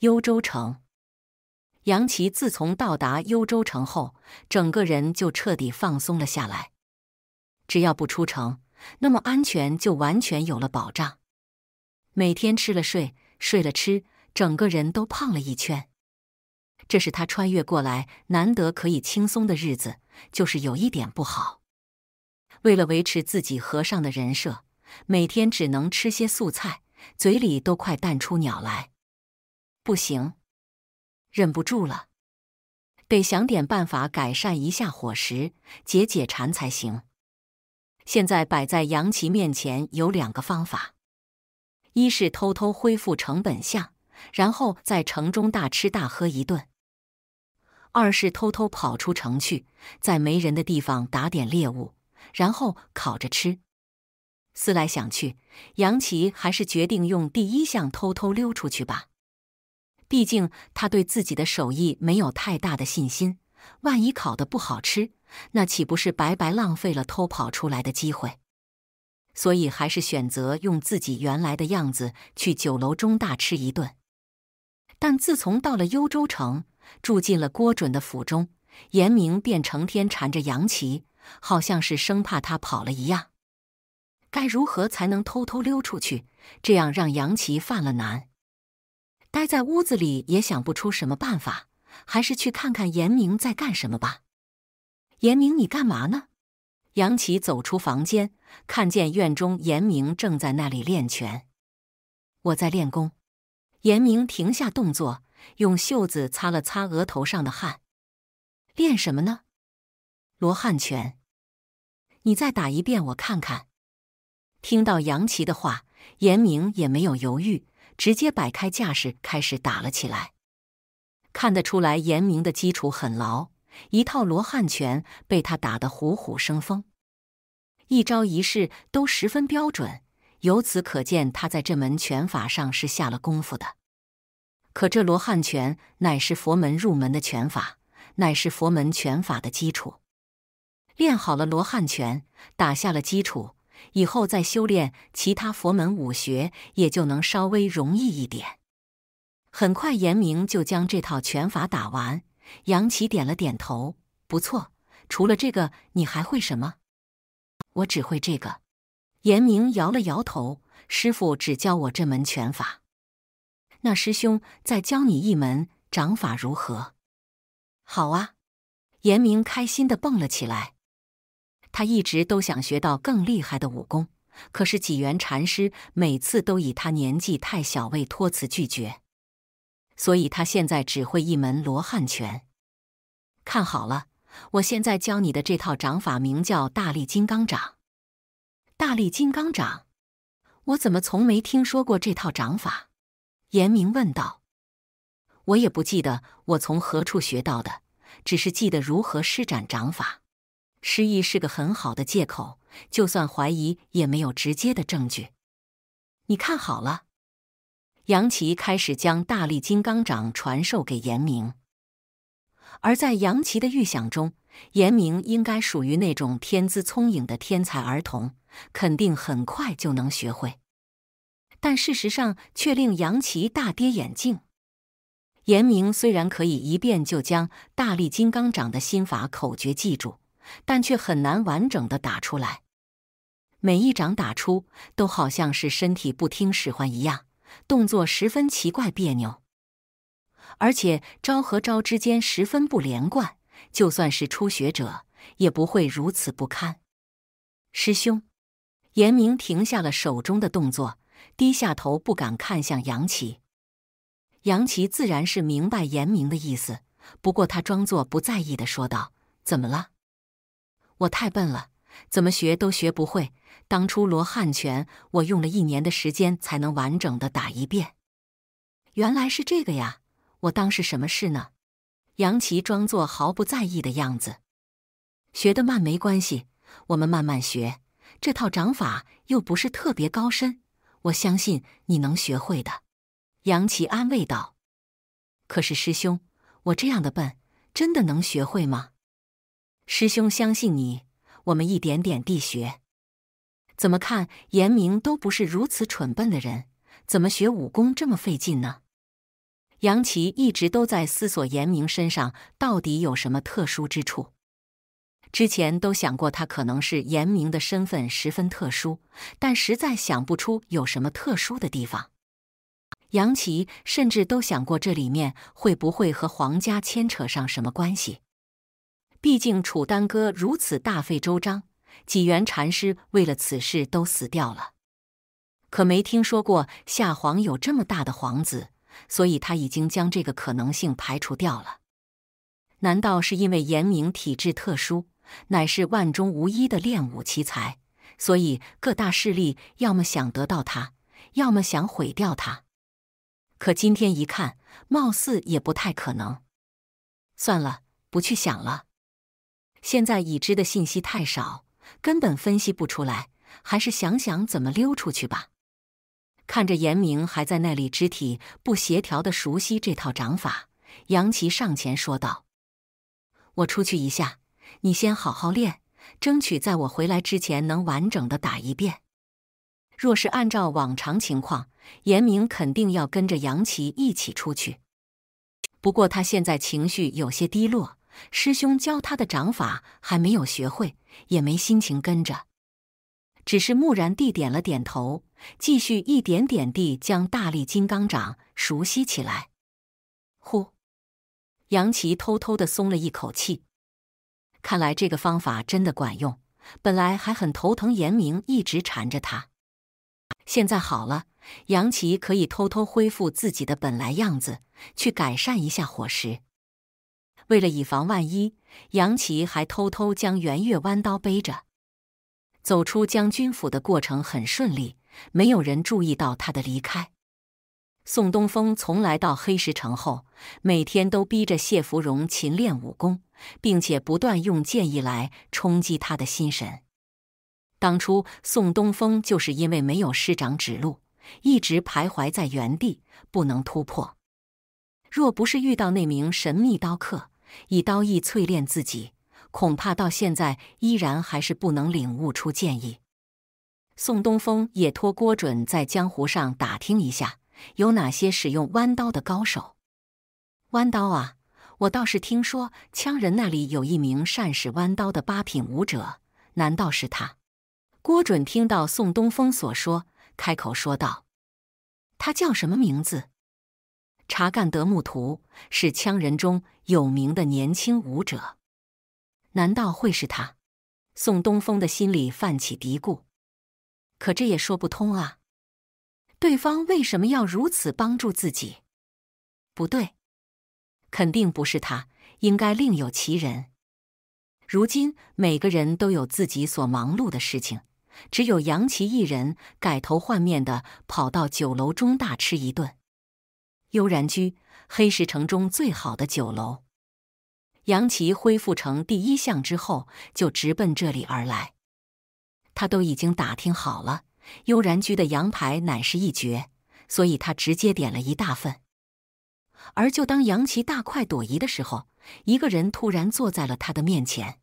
幽州城，杨琪自从到达幽州城后，整个人就彻底放松了下来。只要不出城，那么安全就完全有了保障。每天吃了睡，睡了吃，整个人都胖了一圈。这是他穿越过来难得可以轻松的日子，就是有一点不好。为了维持自己和尚的人设，每天只能吃些素菜，嘴里都快淡出鸟来。不行，忍不住了，得想点办法改善一下伙食，解解馋才行。现在摆在杨琪面前有两个方法：一是偷偷恢复成本项，然后在城中大吃大喝一顿；二是偷偷跑出城去，在没人的地方打点猎物，然后烤着吃。思来想去，杨琪还是决定用第一项，偷偷溜出去吧。毕竟他对自己的手艺没有太大的信心，万一烤的不好吃，那岂不是白白浪费了偷跑出来的机会？所以还是选择用自己原来的样子去酒楼中大吃一顿。但自从到了幽州城，住进了郭准的府中，严明便成天缠着杨琪，好像是生怕他跑了一样。该如何才能偷偷溜出去？这样让杨琪犯了难。待在屋子里也想不出什么办法，还是去看看严明在干什么吧。严明，你干嘛呢？杨奇走出房间，看见院中严明正在那里练拳。我在练功。严明停下动作，用袖子擦了擦额头上的汗。练什么呢？罗汉拳。你再打一遍我看看。听到杨奇的话，严明也没有犹豫。直接摆开架势，开始打了起来。看得出来，严明的基础很牢，一套罗汉拳被他打得虎虎生风，一招一式都十分标准。由此可见，他在这门拳法上是下了功夫的。可这罗汉拳乃是佛门入门的拳法，乃是佛门拳法的基础。练好了罗汉拳，打下了基础。以后再修炼其他佛门武学，也就能稍微容易一点。很快，严明就将这套拳法打完。杨奇点了点头：“不错，除了这个，你还会什么？”“我只会这个。”严明摇了摇头：“师傅只教我这门拳法。那师兄再教你一门掌法如何？”“好啊！”严明开心的蹦了起来。他一直都想学到更厉害的武功，可是济源禅师每次都以他年纪太小为托辞拒绝，所以他现在只会一门罗汉拳。看好了，我现在教你的这套掌法，名叫大力金刚掌。大力金刚掌，我怎么从没听说过这套掌法？严明问道。我也不记得我从何处学到的，只是记得如何施展掌法。失忆是个很好的借口，就算怀疑也没有直接的证据。你看好了，杨奇开始将大力金刚掌传授给严明。而在杨奇的预想中，严明应该属于那种天资聪颖的天才儿童，肯定很快就能学会。但事实上却令杨奇大跌眼镜。严明虽然可以一遍就将大力金刚掌的心法口诀记住。但却很难完整的打出来，每一掌打出都好像是身体不听使唤一样，动作十分奇怪别扭，而且招和招之间十分不连贯。就算是初学者，也不会如此不堪。师兄，严明停下了手中的动作，低下头不敢看向杨琪。杨琪自然是明白严明的意思，不过他装作不在意的说道：“怎么了？”我太笨了，怎么学都学不会。当初罗汉拳，我用了一年的时间才能完整的打一遍。原来是这个呀，我当是什么事呢？杨奇装作毫不在意的样子，学的慢没关系，我们慢慢学。这套掌法又不是特别高深，我相信你能学会的。杨奇安慰道：“可是师兄，我这样的笨，真的能学会吗？”师兄相信你，我们一点点地学。怎么看严明都不是如此蠢笨的人，怎么学武功这么费劲呢？杨琪一直都在思索严明身上到底有什么特殊之处。之前都想过他可能是严明的身份十分特殊，但实在想不出有什么特殊的地方。杨琪甚至都想过这里面会不会和皇家牵扯上什么关系。毕竟楚丹歌如此大费周章，几元禅师为了此事都死掉了，可没听说过夏皇有这么大的皇子，所以他已经将这个可能性排除掉了。难道是因为严明体质特殊，乃是万中无一的练武奇才，所以各大势力要么想得到他，要么想毁掉他？可今天一看，貌似也不太可能。算了，不去想了。现在已知的信息太少，根本分析不出来。还是想想怎么溜出去吧。看着严明还在那里肢体不协调的熟悉这套掌法，杨奇上前说道：“我出去一下，你先好好练，争取在我回来之前能完整的打一遍。”若是按照往常情况，严明肯定要跟着杨奇一起出去。不过他现在情绪有些低落。师兄教他的掌法还没有学会，也没心情跟着，只是木然地点了点头，继续一点点地将大力金刚掌熟悉起来。呼，杨奇偷偷地松了一口气，看来这个方法真的管用。本来还很头疼，严明一直缠着他，现在好了，杨奇可以偷偷恢复自己的本来样子，去改善一下伙食。为了以防万一，杨奇还偷偷将圆月弯刀背着。走出将军府的过程很顺利，没有人注意到他的离开。宋东风从来到黑石城后，每天都逼着谢芙蓉勤练武功，并且不断用剑意来冲击他的心神。当初宋东风就是因为没有师长指路，一直徘徊在原地，不能突破。若不是遇到那名神秘刀客，以刀意淬炼自己，恐怕到现在依然还是不能领悟出剑意。宋东风也托郭准在江湖上打听一下，有哪些使用弯刀的高手。弯刀啊，我倒是听说羌人那里有一名善使弯刀的八品武者，难道是他？郭准听到宋东风所说，开口说道：“他叫什么名字？”查干德木图是羌人中有名的年轻武者，难道会是他？宋东风的心里泛起嘀咕。可这也说不通啊，对方为什么要如此帮助自己？不对，肯定不是他，应该另有其人。如今每个人都有自己所忙碌的事情，只有杨琪一人改头换面的跑到酒楼中大吃一顿。悠然居，黑石城中最好的酒楼。杨琦恢复成第一项之后，就直奔这里而来。他都已经打听好了，悠然居的羊排乃是一绝，所以他直接点了一大份。而就当杨琦大快朵颐的时候，一个人突然坐在了他的面前。